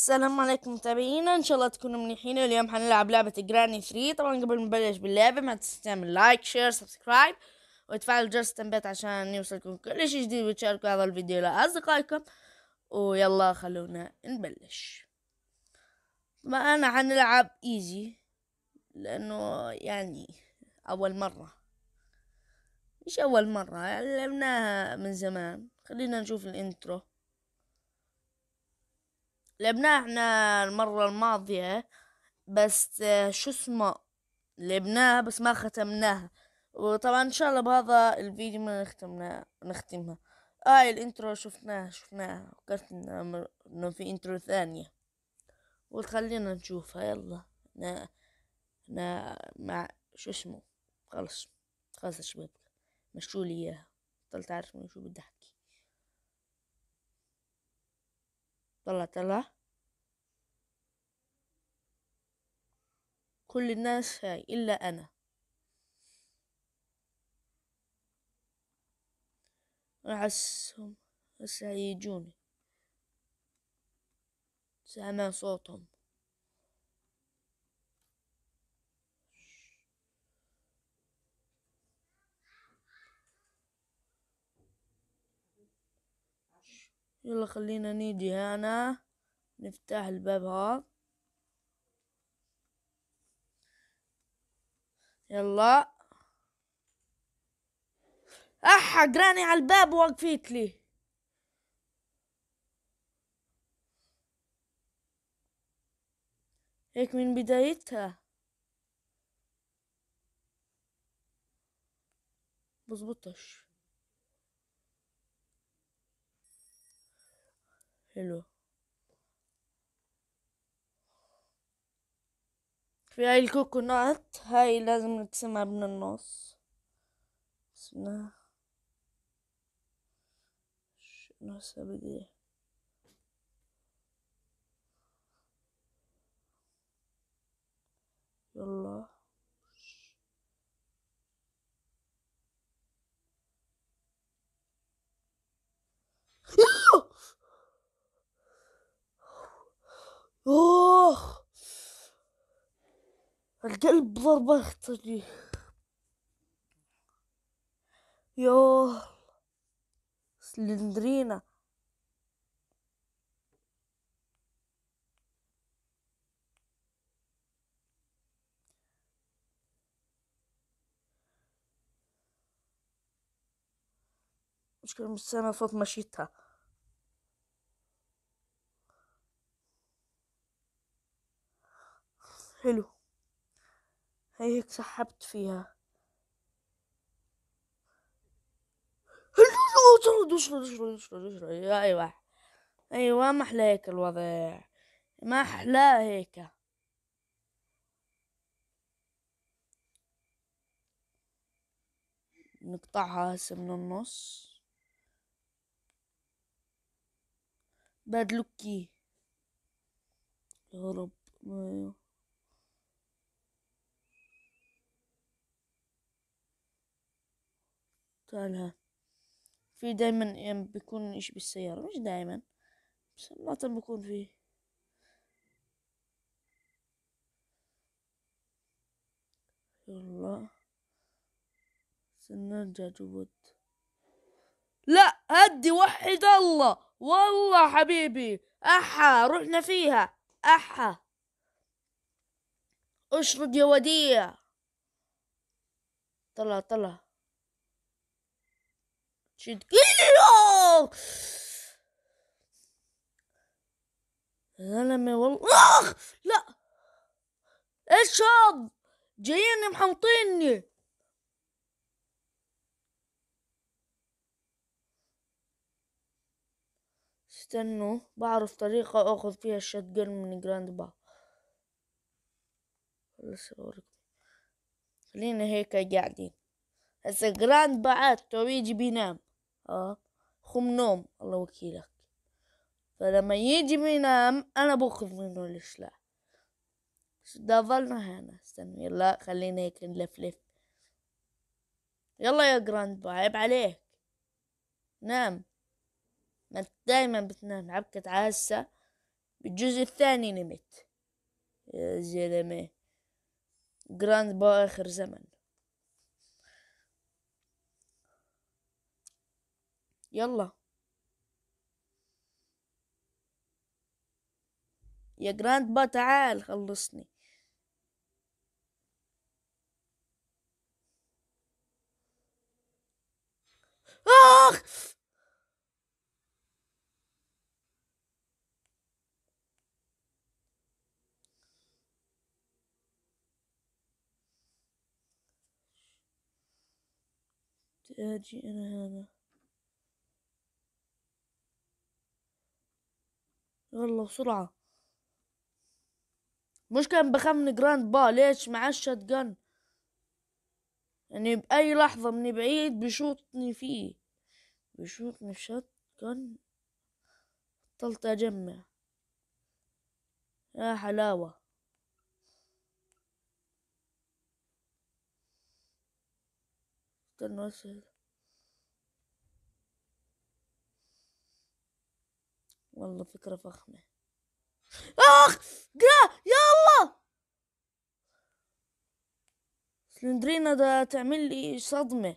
السلام عليكم متابعينا ان شاء الله تكونوا منيحين اليوم حنلعب لعبة جراني 3 طبعا قبل ما نبلش باللعبة ما تنسوا تعمل لايك شير سبسكرايب وتفعلوا جرس التنبيهات عشان يوصلكم كل شيء جديد وتشاركوا هذا الفيديو لأصدقائكم ويلا خلونا نبلش ما انا حنلعب ايزي لانه يعني اول مرة مش اول مرة لعبناها من زمان خلينا نشوف الانترو لعبناه احنا المرة الماضية بس آه، شو اسمه لعبناها بس ما ختمناها وطبعا ان شاء الله بهذا الفيديو ما نختمنا نختمها هاي آه الانترو شفناها شفناها فكرت انه في انترو ثانية قلت خلينا نشوفها يلا نا نا مع شو اسمه خلص خلص يا شباب مشوا لي اياها طلعت عارف شو بدي احكي طلع طلع كل الناس هاي إلا أنا أحسهم هسه يجوني سامع صوتهم يلا خلينا نيجي هنا نفتح الباب هذا يلا اح جراني على الباب وقفيت لي هيك من بدايتها بظبطش حلو في هاي الكوكونات هاي لازم نقسمها من النص قسمناها نص بدي يلا أوه. القلب ضربة يختني يوه سلندرينا مشكلة من السنة فوت مشيتها حلو هاي هيك سحبت فيها ايوه ايوه ما احلى هيك الوضع ما احلى هيك نقطعها هسه من النص بدلوكي يا رب ايوه قتالها في دايما يعني بيكون إشي بالسيارة مش دايما بس مرات بيكون فيه يلا سنرجع جبت لا هدي وحد الله والله حبيبي أحا رحنا فيها أحا اشرد يا وديع طلع طلع Şimdi geliyor. زلمة والله اخ لا ايش هذا جايين محمطيني استنوا بعرف طريقة اخذ فيها الشتجن من جراند با خلص خلينا هيك قاعدين هسه جراند باعت تو يجي بينام اه خم نوم الله وكيلك فلما يجي بينام انا بوقف منه الاشلاء ضلنا هنا استنى يلا خلينا هيك نلفلف يلا يا جراند عيب عليك نام ما دايما بتنام عبكت عاسة بالجزء الثاني نمت يا زلمة جراند با آخر زمن يلا يا جراند با تعال خلصني آخ تأجي أنا هذا يلا بسرعة مش كان بخمن جراند با ليش معاه الشات جن يعني بأي لحظة من بعيد بشوطني فيه بشوطني في شات جن بطلت أجمع يا حلاوة استنى والله فكرة فخمة اخ قرا يا الله سلندرينا ده تعمل لي صدمة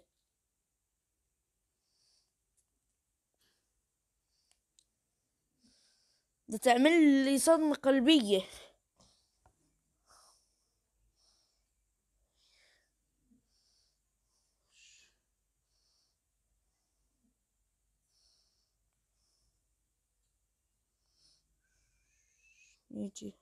ده تعمل لي صدمة قلبية يجي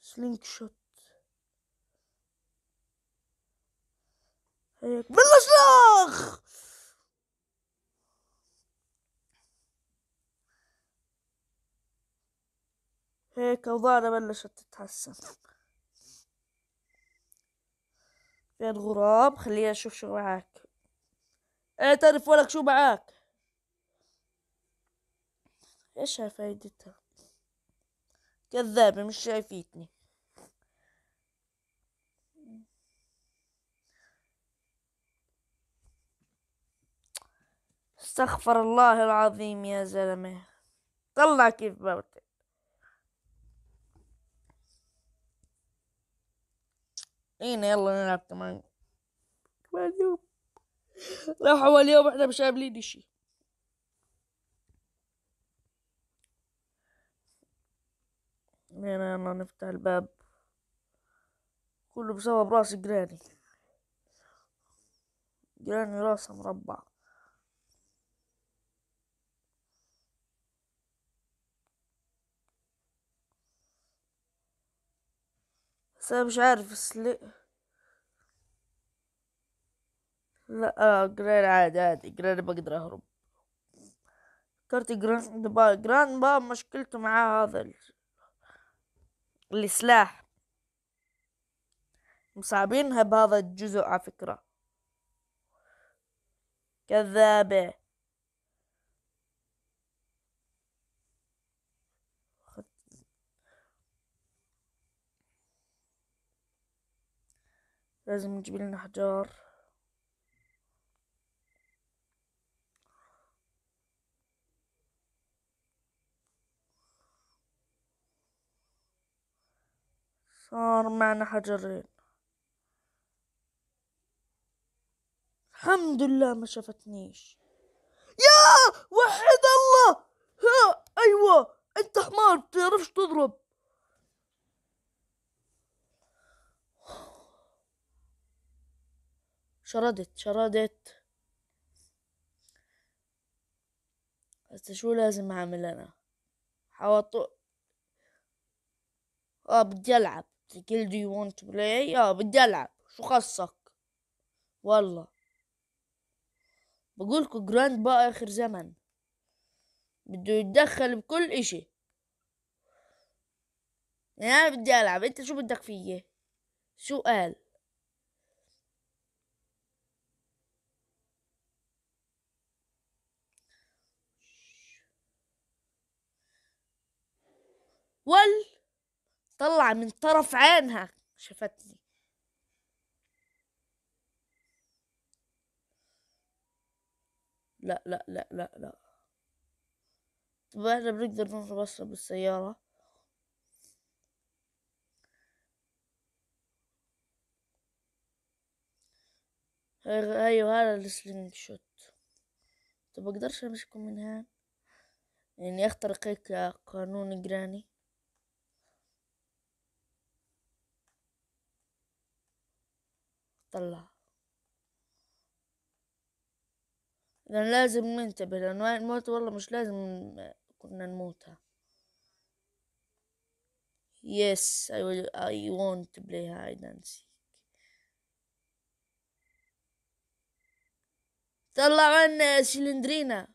سلينك شوت هيك بالاصلاخ هيك اوضاعنا بلشت تتحسن فيها غراب خليني اشوف شو معاك اعترف إيه، ولك شو معاك ايش فايدتها كذابة مش شايفيتني استغفر الله العظيم يا زلمة طلع كيف بابتك ايه يلا نلعب كمان كمان يوم راح اول يوم احنا مش قابلين شيء يلا نفتح الباب كله بسبب راس جراني جراني راسه مربع بس انا مش عارف سلي لا آه عادي عادي جران بقدر اهرب فكرت جراند با جراند با مشكلته مع هذا ال... السلاح مصعبينها بهذا الجزء على فكرة كذابة لازم نجيب لنا حجار صار معنا حجرين الحمد لله ما شافتنيش يا وحد الله ها ايوه انت حمار بتعرفش تضرب شردت شردت هسه شو لازم اعمل انا حوط اه بدي العب تقول دو يو ونت بلاي اه بدي العب شو خصك والله بقولكو جراند با اخر زمن بده يتدخل بكل اشي يعني انا بدي العب انت شو بدك فيي سؤال وال طلع من طرف عينها شفتني لا لا لا لا لا طب احنا بنقدر نضرب اصلا بالسيارة ايوه هذا السلينج شوت طب اقدرش امسكه من هان يعني اخترق هيك قانون جراني طلع اذا لازم ننتبه لان الموت والله مش لازم كنا نموتها Yes, I will. I want to play hide and seek. طلع عنا يا سلندرينا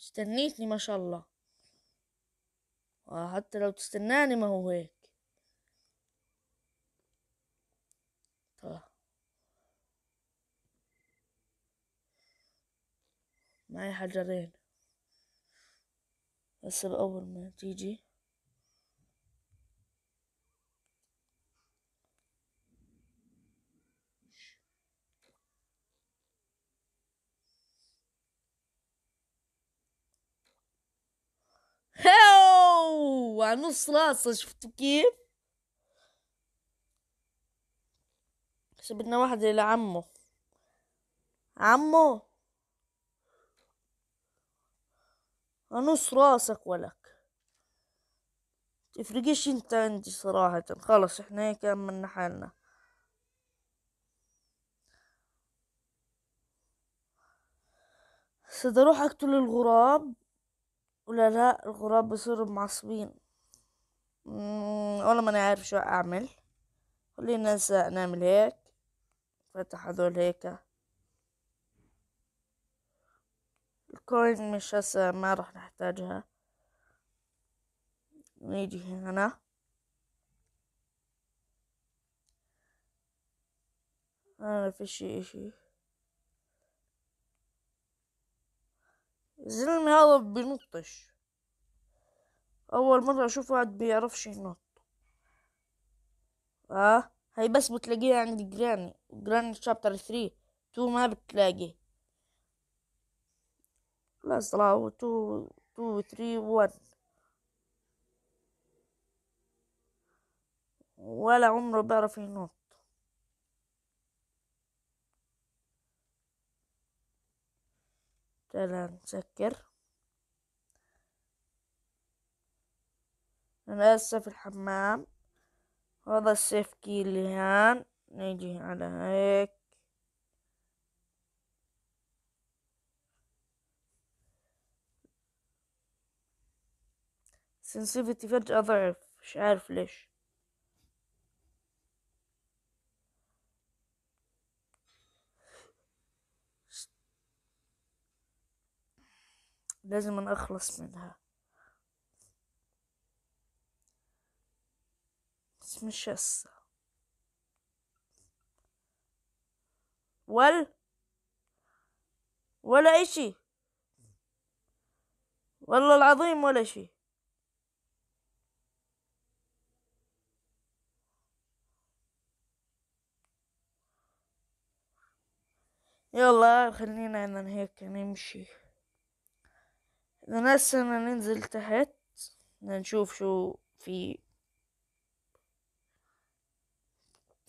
استنيتني ما شاء الله آه، حتى لو تستناني ما هو هيك معي حجرين بس بأول ما تيجي هاو على نص راسه شفتوا كيف بس بدنا واحد لعمه عمه أنص راسك ولك تفرقش انت عندي صراحة خلاص احنا هيك عملنا حالنا صد اروح اقتل الغراب ولا لا الغراب بصيروا معصبين والله ما عارف شو اعمل خلينا نعمل هيك فتح هذول هيك كوين مش هسه ما راح نحتاجها نيجي هنا أنا في شيء شيء الزلمة هذا بينطش أول مرة أشوف واحد بيعرفش ينط آه هاي بس بتلاقيها عند جراني جراني شابتر ثري تو ما بتلاقي Let's allow two, two, three, one. ولا عمره بيعرف ينط تعال نسكر أنا هسه في الحمام هذا السيف كي اللي هان نيجي على هيك سنسيفيتي فجأة ضعف مش عارف ليش لازم أن أخلص منها بس مش هسه ولا ولا اشي والله العظيم ولا شيء يلا خلينا انا هيك نمشي اذا هسه ننزل تحت نشوف شو في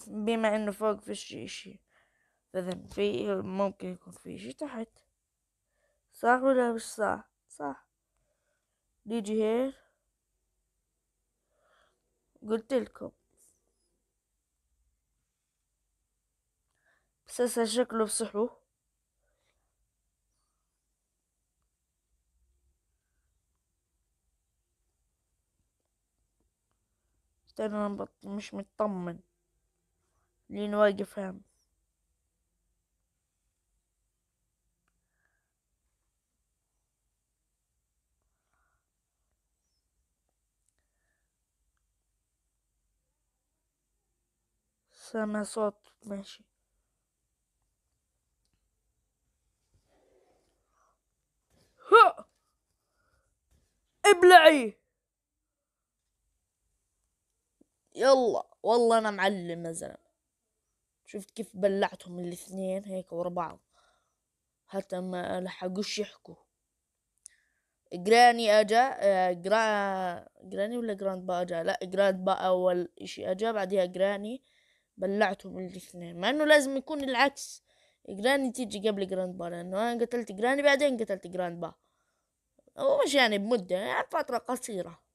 بما انه فوق فيش اشي فاذا في ممكن يكون في اشي تحت صح ولا مش صح صح نيجي هيك قلت لكم بس هسه شكله بصحو انا مش مطمن لين واقف هم سامع صوت ماشي ها ابلعي يلا والله انا معلم يا زلمه شفت كيف بلعتهم الاثنين هيك ورا بعض حتى ما لحقوش يحكوا جراني اجا جرا جراني ولا جراند با اجا لا جراند با اول اشي اجا بعدها جراني بلعتهم الاثنين مع انه لازم يكون العكس جراني تيجي قبل جراند با لانه انا قتلت جراني بعدين قتلت جراند با هو مش يعني بمدة يعني فترة قصيرة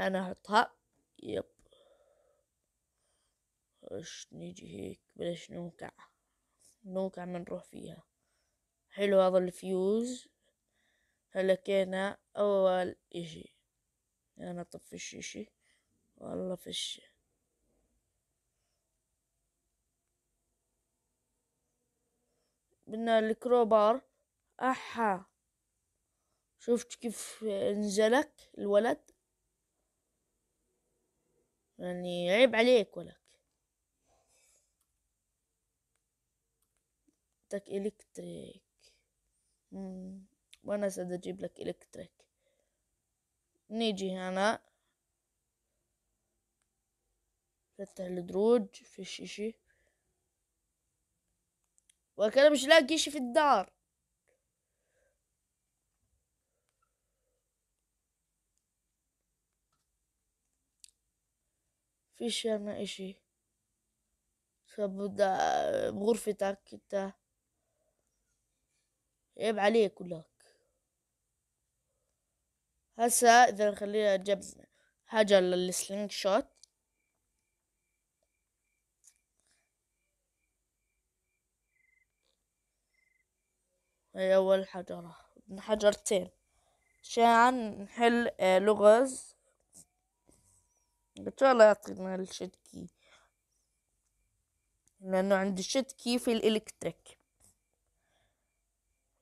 انا احطها يب وش نيجي هيك بلاش نوقع نوقع ما نروح فيها حلو هذا الفيوز هلكينا اول اشي انا طفش اشي والله فش بدنا الكروبار احا شفت كيف انزلك الولد يعني عيب عليك ولك تك إلكتريك مم. وأنا سأجيب أجيب لك إلكتريك نيجي هنا فتح الدروج في إشي وكان مش لاقي إشي في الدار فيش انا يعني إشي فبدا بغرفتك انت عيب عليك كلك هسا اذا خلينا نجيب حاجة للسلينج شوت هي أول حجرة حجرتين عشان نحل آه، لغز بطلعت يعطينا الشت كي لأنه عندي شت كي في الإلكتريك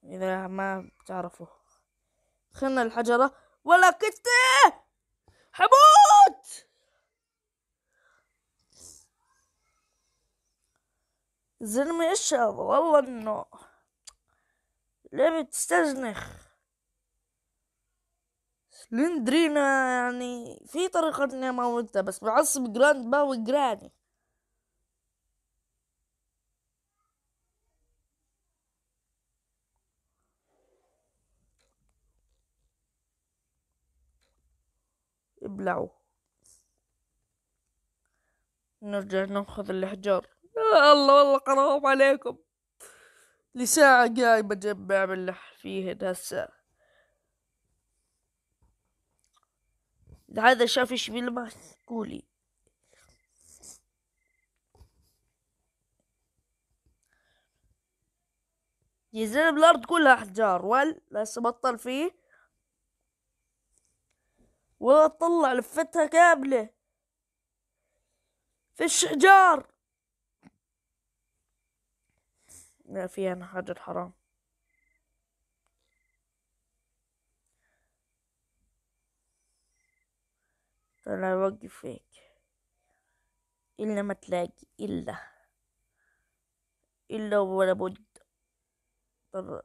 إذا ما بتعرفوا دخلنا الحجرة ولا كنت حموت زلمة ايش هذا والله انه ليه بتستزنخ لندرينا يعني في طريقة اني اموتها بس بعصب جراند با وجراني ابلعوا نرجع ناخذ الحجار يا الله والله قرام عليكم لساعة قايمة اجمع لح فيه هسه هذا شاف ايش قولي يا زلمة الأرض كلها أحجار بس بطل فيه ولا طلع لفتها كاملة في الشجار ما في أنا حاجة حرام انا اوقفك الا ما تلاقي الا الا ولا بد طب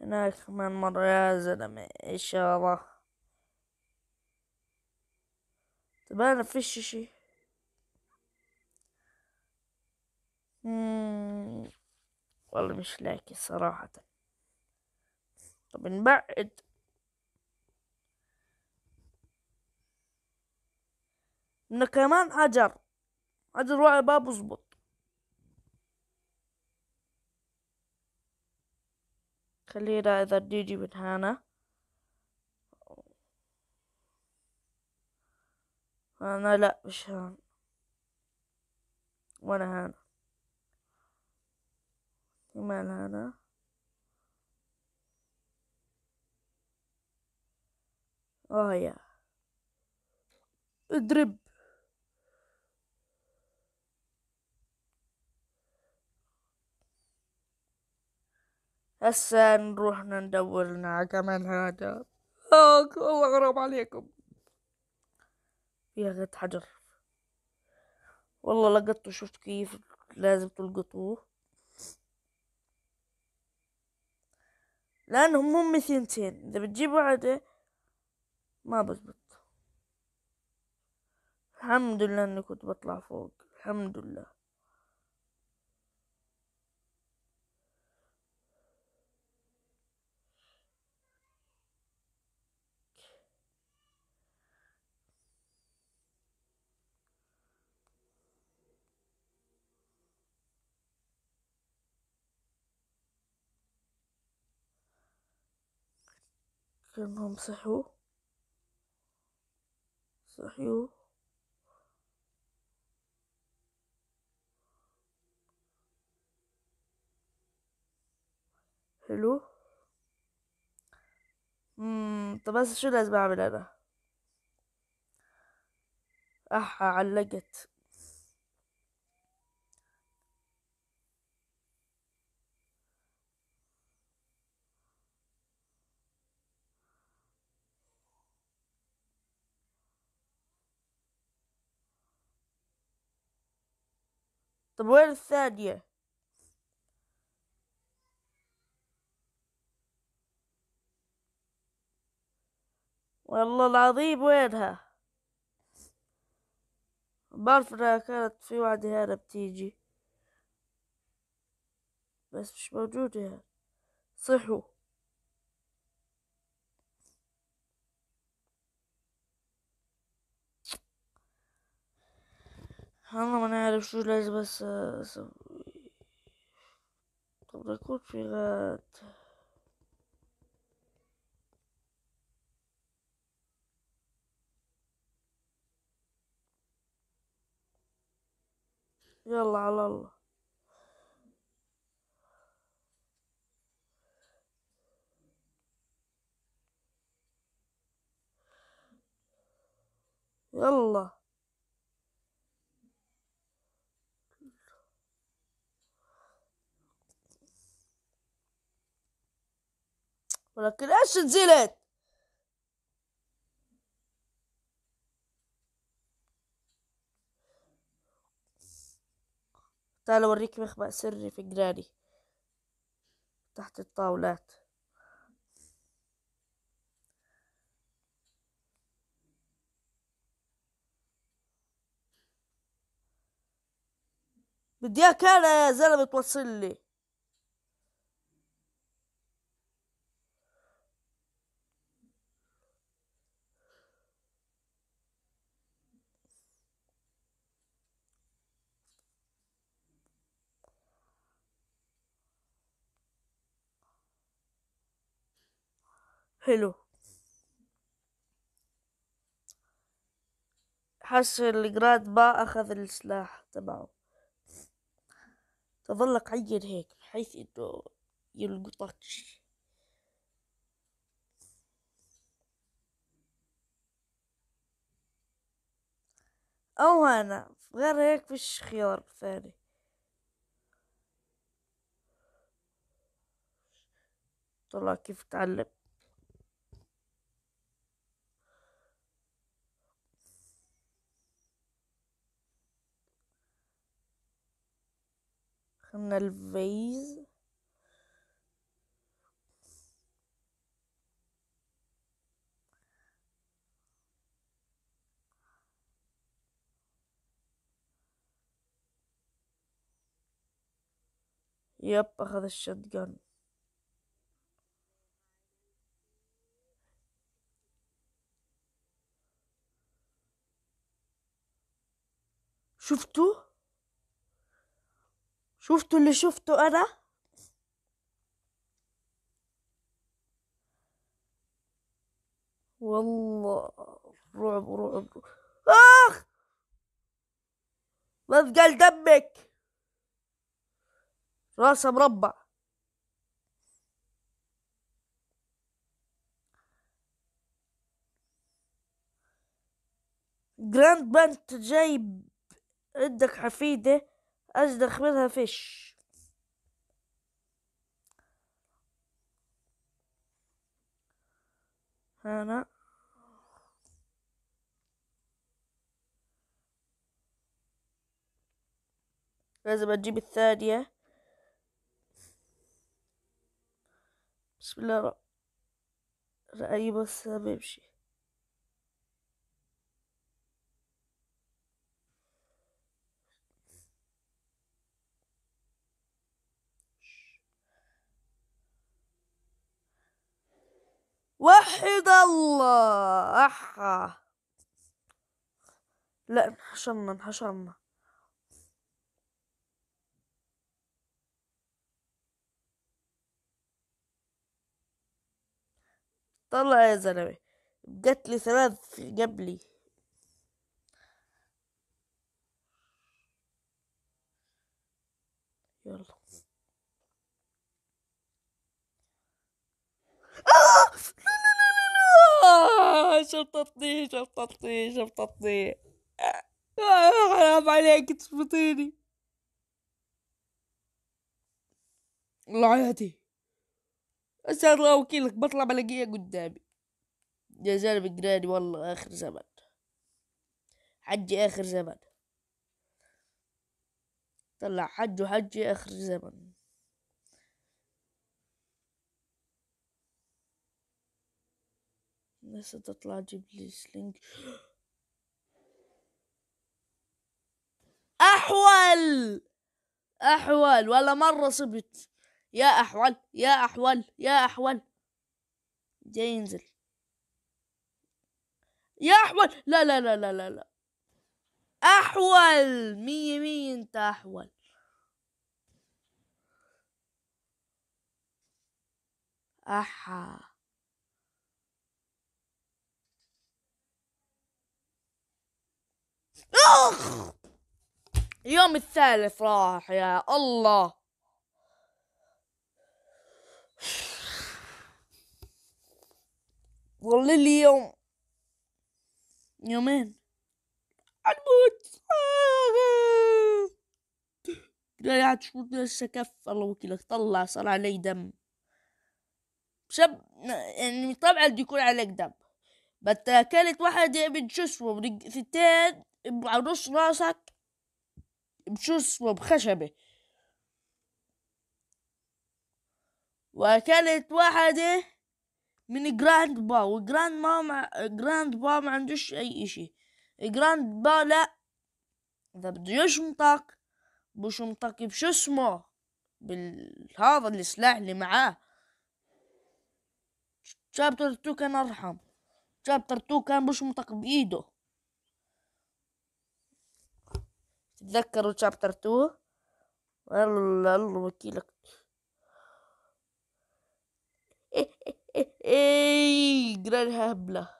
هناك كمان مرة يا زلمة إشارة طب أنا فيش شي والله مش لاقي صراحة طب نبعد انه كمان حجر حجر ورا الباب وظبط خلينا اذا نيجي من هنا انا لا مش هان وانا هنا كمان هنا اه يا ادرب هسه نروح ندور لنا كمان هذا الله غرام عليكم فيها غير حجر والله لقطته شفت كيف لازم تلقطوه لانهم هم ثنتين اذا بتجيب واحدة ما بزبط الحمد لله اني كنت بطلع فوق الحمد لله كأنهم صحوا صحيوا حلو مم. طب بس شو لازم اعمل انا اح علقت طب وين الثانية والله العظيم وينها بعرف انها كانت في وعد هنا بتيجي بس مش موجودة هنا صحوا هلا ما نعرف شو لازم بس اسوي طب نكون في غاد يلا على الله يلا ولكن ايش نزلت تعال اوريك مخبأ سري في جراري تحت الطاولات بدي اياك انا يا زلمه توصل لي حلو حس الجراد با أخذ السلاح تبعه تظلك عين هيك بحيث إنه يلقطك أو أنا غير هيك فيش خيار ثاني طلع كيف تعلم خدنا الفيز يب اخذ الشوت جان شفتوه شفتوا اللي شفته أنا والله رعب رعب آخ مثقل دمك راسه مربع جراند بنت جايب عندك حفيده أجدخ منها فيش هنا لازم أجيب الثانية بسم الله رأيي بس بمشي وحد الله أحا. لا انحشرنا انحشرنا طلع يا زلمه جت لي ثلاث قبلي آه شلطتني شلطتني آه، حرام عليك تشبطيني لعنتي أسأل الله وكيلك بطلع بلاقيها قدامي يا زلمة جراني والله آخر زمن حجي آخر زمن طلع حج وحجي آخر زمن لسه تطلع جيب لي سلينج احول احول ولا مره صبت يا احول يا احول يا احول جاي ينزل يا احول لا لا لا لا لا لا احول مية مية انت احول احا أخ اليوم الثالث راح يا الله والله لي يوم يومين الموت قاعد آه. شو لسه كف الله وكيلك طلع صار علي دم بسبب يعني طبعا يكون عليك دم بس اكلت واحد من شو اسمه ثنتين بعرش راسك بشو اسمه بخشبة وأكلت واحدة من جراند با وجراند ما مع جراند با ما عندوش أي إشي جراند با لأ إذا بده يشمطك بشمطك بشو اسمه بالهذا السلاح اللي معاه شابتر تو كان أرحم شابتر تو كان بشمطك بإيده تتذكروا شابتر 2 والله الله وكيلك اي إيه، إيه، إيه، جيران هبلة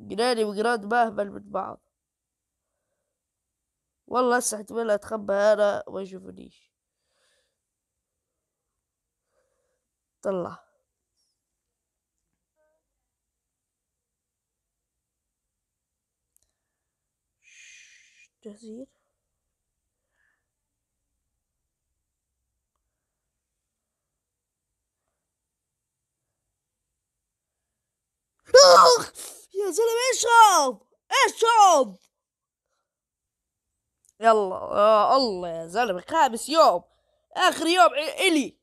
جيراني ما هبل من بعض والله هسه احتمال اتخبى انا ما يشوفونيش طلع جزير آه! يا زلمة اشرب اشرب يلا يا آه، الله يا زلمة خامس يوم آخر يوم إلي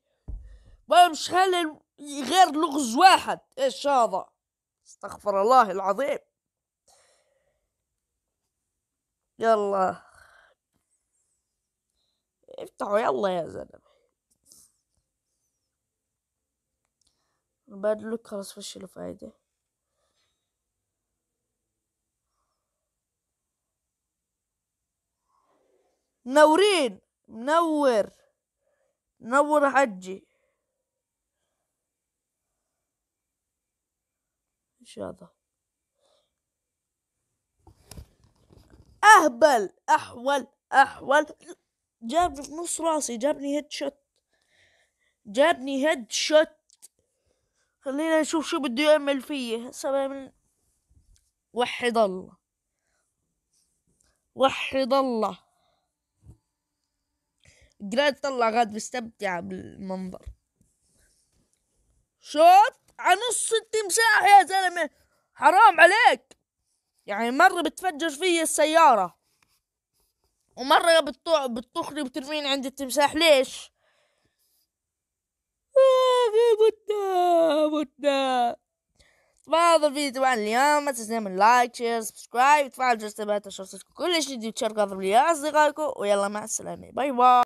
ما مش خلي غير لغز واحد ايش هذا استغفر الله العظيم يلا افتحوا يلا يا زلمة بعد لوك خلاص فش له فايدة منورين منور منور حجي ايش هذا اهبل احول احول جابني في نص راسي جابني هيد شوت جابني هيد شوت خلينا نشوف شو بده يعمل فيي سبعة من وحد الله وحد الله جراد طلع غاد مستمتع بالمنظر شوت على نص التمساح يا زلمة حرام عليك يعني مرة بتفجر في السيارة ومرة بتطخني بترميني عند التمساح ليش؟ طبعا آه، هذا الفيديو طبعا اليوم ما تنسوا من لايك شير سبسكرايب تفعل جرس التنبيهات عشان كل شيء جديد وتشاركوا هذا الفيديو لاصدقائكم ويلا مع السلامة باي باي